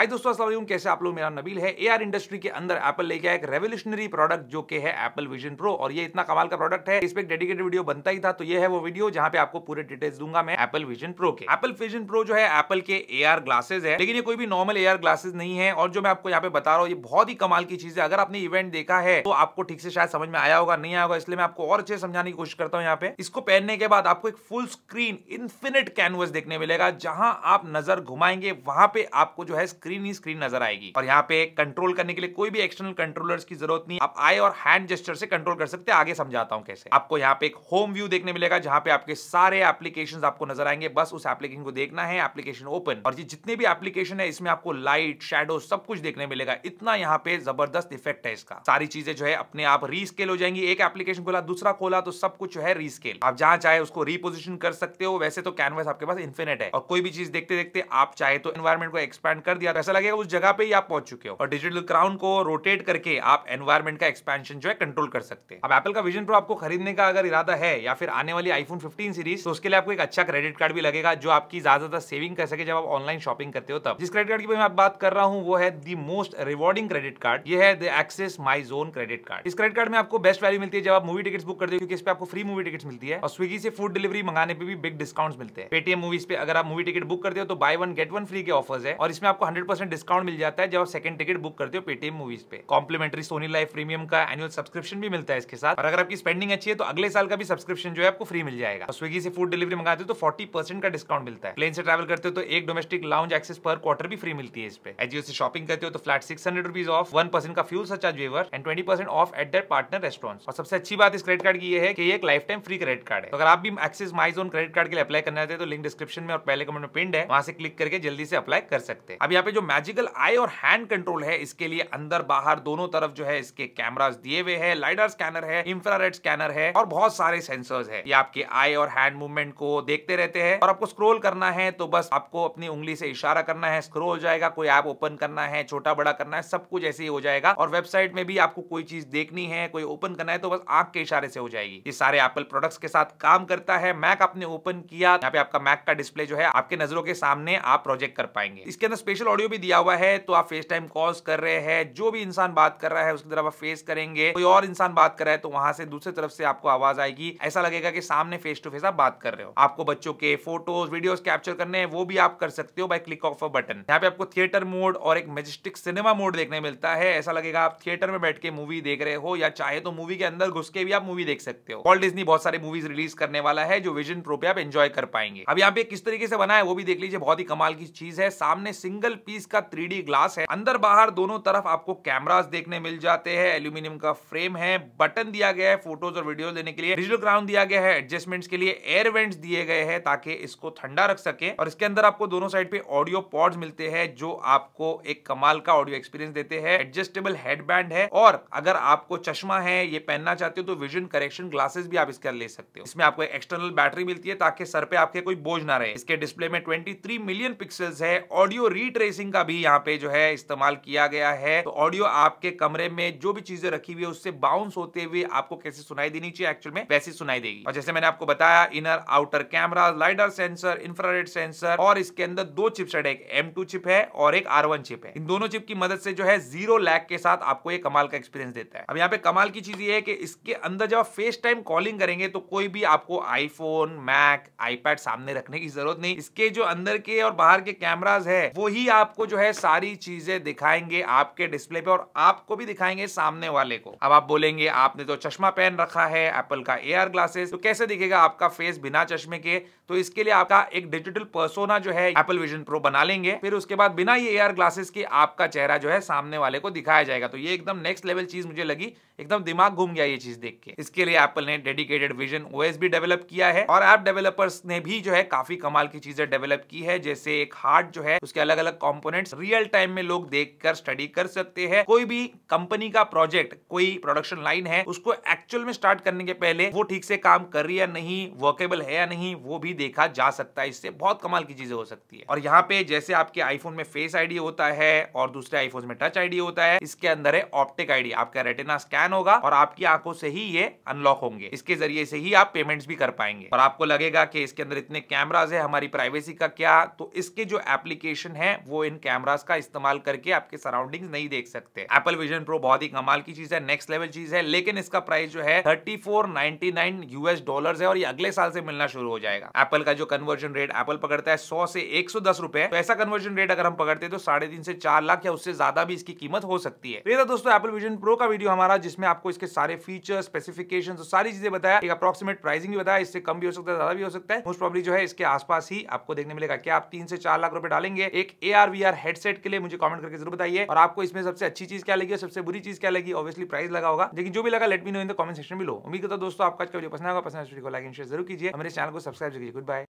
हाय दोस्तों अस्सलाम कैसे आप लोग मेरा नबील है एआर इंडस्ट्री के अंदर एप्पल लेके आया एक रेवोल्यूशनरी प्रोडक्ट जो कि है एप्पल विजन प्रो और ये इतना कमाल का प्रोडक्ट है इस पर डेडिकेटेड वीडियो बनता ही था तो ये है वो वीडियो जहां पे आपको पूरे डिटेल्स दूंगा मैं एप्पल विजन प्रो के एप्पल विजन प्रो जो है एप्पल के ए ग्लासेस है लेकिन ये कोई भी नॉर्मल एआर ग्लासेस नहीं है और जो मैं आपको यहाँ पे बता रहा हूँ ये बहुत ही कमाल की चीज है अगर आपने इवेंट देखा है तो आपको ठीक से शायद समझ में आया होगा नहीं आया होगा इसलिए मैं आपको और अच्छे समझाने की कोशिश करता हूँ यहाँ पे इसको पहनने के बाद आपको एक फुल स्क्रीन इन्फिनिट कैनवस देखने मिलेगा जहां आप नजर घुमाएंगे वहां पे आपको जो है स्क्रीन ही स्क्रीन नजर आएगी और यहाँ पे कंट्रोल करने के लिए कोई भी एक्सटर्नल कंट्रोलर्स की जरूरत नहीं आप आई और हैंड जेस्टर से कंट्रोल कर सकते हैं आगे समझाता हूँ कैसे आपको यहाँ पे एक होम व्यू देखने मिलेगा जहाँ पे आपके सारे एप्लीकेशन आपको नजर आएंगे बस उस एप्लीकेशन को देखना है एप्लीकेशन ओपन और ये जितने भी एप्लीकेशन है इसमें आपको लाइट शेडो सब कुछ देखने मिलेगा इतना यहाँ पे जबरदस्त इफेक्ट है इसका सारी चीजें जो है अपने आप रीस्केल हो जाएंगी एक एप्लीकेशन खोला दूसरा खोला तो सब कुछ जो है रीस्केल आप जहां चाहे उसको रिपोजिशन कर सकते हो वैसे तो कैनवस आपके पास इन्फिनेट है और कोई भी चीज देखते देखते आप चाहे तो एनवायरमेंट को एक्सपैंड कर दिया आप ऐसा लगेगा उस जगह पे ही आप पहुंच चुके हो और डिजिटल क्राउन को रोटेट करके आप एनवायरमेंट का एक्सपेंशन जो है कंट्रोल कर सकते हैं अब एप्पल का विजन प्रो आपको खरीदने का अगर इरादा है या फिर आने वाली आईफोन फिफ्टीन सीरीज तो उसके लिए आपको एक अच्छा क्रेडिट कार्ड भी लगेगा जो आपकी ज्यादा सेविंग कर सके जब आप ऑनलाइन शॉपिंग करते हो तब जिस क्रेडिट कार्ड की मैं बात कर रहा हूँ वो है the most rewarding credit card ये है the Axis My Zone credit card इस क्रेडिट कार्ड में आपको बेस्ट वैल्यू मिलती है जब आप मूवी टिकट बुक करते हो क्योंकि इस पर आपको फ्री मूवी टिकट मिलती है और स्विगी से फूड डिलीवरी मंगाने पर भी बिग डिस्काउंट मिलते हैं पेटीएम मूवीज पे अगर आप मूवी टिकट बुक करते हो तो buy one get one free के ऑफर्स है और इसमें आपको हंड्रेड हंड्रेड परसेंट डिस्काउंट मिल जाता है जब आप सेकंड टिकट बुक करते हो पेटीएम मूवीज पे कॉम्प्लीमेंट्री सोनी लाइफ प्रीमियम का एनुअल सब्सक्रिप्शन भी मिलता है इसके साथ और अगर आपकी स्पेंडिंग अच्छी है तो अगले साल का भी सब्सक्रिप्शन जो है आपको फ्री मिल जाएगा स्विगी से फूड डिलीवरी मंगाते हो तो फोर्टी का डिस्काउंट मिलता है प्लेन से ट्रेवल करते हो तो एक domestic lounge access per quarter भी फ्री मिलती है इस पे एजीओ से शॉपिंग करते हो तो flat six hundred rupees off one percent का fuel surcharge waiver and twenty percent off at their partner restaurant और सबसे अच्छी बात इस क्रेडिट कार्ड की है कि ये एक lifetime free credit card है तो अगर आप भी Axis My Zone credit card के लिए अप्लाई करना चाहते हैं तो लिंक डिस्क्रिप्शन में और पहले कमेंट में पिंड है वहां से क्लिक करके जल्दी से अप्लाई कर सकते हैं अब यहाँ पे जो मैजिकल आई और हैंड कंट्रोल है इसके लिए अंदर बाहर दोनों तरफ जो है इसके कैमराज दिए हुए है लाइडर स्कैनर है इंफ्रारेड स्कैनर है और बहुत सारे सेंसर्स है ये आपके आई और हैंड मूवमेंट को देखते रहते हैं और आपको स्क्रोल करना है तो बस आपको अपनी उंगली से इशारा करना है स्क्रोल हो जाएगा कोई ऐप ओपन करना है छोटा बड़ा करना है सब कुछ ऐसे ही हो जाएगा और वेबसाइट में भी आपको कोई चीज देखनी है कोई ओपन करना है तो बस आंख के इशारे से हो जाएगी ये सारे एप्पल प्रोडक्ट्स के साथ काम करता है मैक आपने ओपन किया यहाँ पे आपका मैक का डिस्प्ले जो है आपके नजरों के सामने आप प्रोजेक्ट कर पाएंगे इसके अंदर स्पेशल ऑडियो ऑडियो भी दिया हुआ है तो आप फेस टाइम कॉल्स कर रहे हैं जो भी इंसान बात कर रहा है उसकी तरफ आप फेस करेंगे कोई और इंसान बात कर रहा है तो वहां से दूसरी तरफ से आपको आवाज आएगी ऐसा लगेगा कि सामने फेस टू फेस आप बात कर रहे हो आपको बच्चों के फोटोज वीडियोज कैप्चर करने हैं वो भी आप कर सकते हो by click of a button यहाँ पे आपको थिएटर मोड और एक मेजिस्टिक सिनेमा मोड देखने मिलता है ऐसा लगेगा आप थिएटर में बैठ के मूवी देख रहे हो या चाहे तो मूवी के अंदर घुस के भी आप मूवी देख सकते हो वॉल्ट डिजनी बहुत सारे मूवीज रिलीज करने वाला है जो विजन प्रो पे आप एंजॉय कर पाएंगे अब यहाँ पे किस तरीके से बना है वो भी देख लीजिए बहुत ही कमाल की चीज है सामने सिंगल पीस का थ्री ग्लास है अंदर बाहर दोनों तरफ आपको कैमराज देखने मिल जाते हैं एल्यूमिनियम का फ्रेम है बटन दिया गया है फोटोज और वीडियो लेने के लिए डिजिटल ग्राउंड दिया गया है एडजस्टमेंट्स के लिए एयर वेंट्स दिए गए हैं ताकि इसको ठंडा रख सके और इसके अंदर आपको दोनों साइड पे ऑडियो पॉड्स मिलते हैं जो आपको एक कमाल का ऑडियो एक्सपीरियंस देते हैं एडजस्टेबल हेडबैंड है और अगर आपको चश्मा है ये पहनना चाहते हो तो विजन करेक्शन ग्लासेस भी आप इसके ले सकते हो इसमें आपको एक्सटर्नल बैटरी मिलती है ताकि सर पे आपके कोई बोझ ना रहे इसके डिस्प्ले में ट्वेंटी मिलियन पिक्सल्स है ऑडियो रीट्रेस स्पेसिंग का भी यहाँ पे जो है इस्तेमाल किया गया है तो ऑडियो आपके कमरे में जो भी चीजें रखी हुई है उससे बाउंस होते हुए आपको कैसे सुनाई देनी चाहिए एक्चुअल में वैसे सुनाई देगी और जैसे मैंने आपको बताया inner outer camera lidar sensor infrared sensor और इसके अंदर दो चिप सेट एक एम चिप है और एक आर चिप है इन दोनों चिप की मदद से जो है जीरो लैक के साथ आपको ये कमाल का एक्सपीरियंस देता है अब यहाँ पे कमाल की चीज ये है कि इसके अंदर जब फेस टाइम कॉलिंग करेंगे तो कोई भी आपको आईफोन मैक आईपैड सामने रखने की जरूरत नहीं इसके जो अंदर के और बाहर के कैमराज है वो ही आप आपको जो है सारी चीजें दिखाएंगे आपके डिस्प्ले पे और आपको भी दिखाएंगे सामने वाले को अब आप बोलेंगे आपने तो चश्मा पहन रखा है एप्पल का एयर ग्लासेस तो कैसे दिखेगा आपका फेस बिना चश्मे के तो इसके लिए आपका एक डिजिटल पर्सोना जो है एप्पल विजन प्रो बना लेंगे फिर उसके बाद बिना ये एआर ग्लासेस के आपका चेहरा जो है सामने वाले को दिखाया जाएगा तो ये एकदम नेक्स्ट लेवल चीज मुझे लगी एकदम दिमाग घूम गया ये चीज देख के इसके लिए एप्पल ने डेडिकेटेड विजन ओएस भी डेवलप किया है और एप डेवलपर्स ने भी जो है काफी कमाल की चीजें डेवलप की है जैसे एक हार्ट जो है उसके अलग अलग कंपोनेंट्स रियल टाइम में लोग देखकर स्टडी कर सकते हैं कोई भी कंपनी का प्रोजेक्ट कोई प्रोडक्शन लाइन है उसको एक्चुअल में स्टार्ट करने के पहले वो ठीक से काम कर रही है नहीं वर्केबल है या नहीं वो भी देखा जा सकता है इससे बहुत कमाल की चीजें हो सकती है और यहाँ पे जैसे आपके आईफोन में फेस आईडी होता है और दूसरे आईफोन में टच आईडी होता है इसके अंदर है ऑप्टिक आईडी आपका रेटिना स्कैन होगा और आपकी आंखों से ही ये अनलॉक होंगे इसके जरिए से ही आप पेमेंट्स भी कर पाएंगे और आपको लगेगा कि इसके अंदर इतने कैमराज है हमारी प्राइवेसी का क्या तो इसके जो एप्लीकेशन है वो इन कैमरास का इस्तेमाल करके आपके सराउंडिंग नहीं देख सकते एप्पल विजन प्रो बहुत ही कमाल की चीज है नेक्स्ट लेवल चीज है लेकिन इसका प्राइस जो है थर्टी यूएस डॉलर है और ये अगले साल से मिलना शुरू हो जाएगा एप्पल का जो कन्वर्जन रेट एप्पल पकड़ता है सौ से एक रुपए तो ऐसा कन्वर्जन रेट अगर हम पकड़ते तो साढ़े तीन से चार लाख या उससे ज्यादा भी इसकी कीमत हो सकती है तो दोस्तों एप्पल विजन प्रो का वीडियो हमारा जिसमें आपको इसके सारे फीचर स्पेसिफिकेशन सारी चीजें बताया एक अप्रोक्सीमेट प्राइसिंग भी बताया इससे कम भी हो सकता है ज्यादा भी हो सकता है मोस्ट प्रॉब्लम जो है इसके आसपास ही आपको देखने मिलेगा क्या आप तीन से चार लाख रुपए डालेंगे एक ए वीआर हेडसेट के लिए मुझे कमेंट करके जरूर बताइए और आपको इसमें सबसे अच्छी चीज क्या लगी और सबसे बुरी चीज क्या लगी ऑब्वियसली प्राइस लगा होगा लेकिन जो भी लगा let me know in the comment section में लो उम्मीद करता दोस्तों आपका आज का वीडियो पसंद आएगा पसंद तो वीडियो को लाइक एंड शेयर जरूर कीजिए हमारे चैनल को सब्सक्राइब कीजिए गुड बाय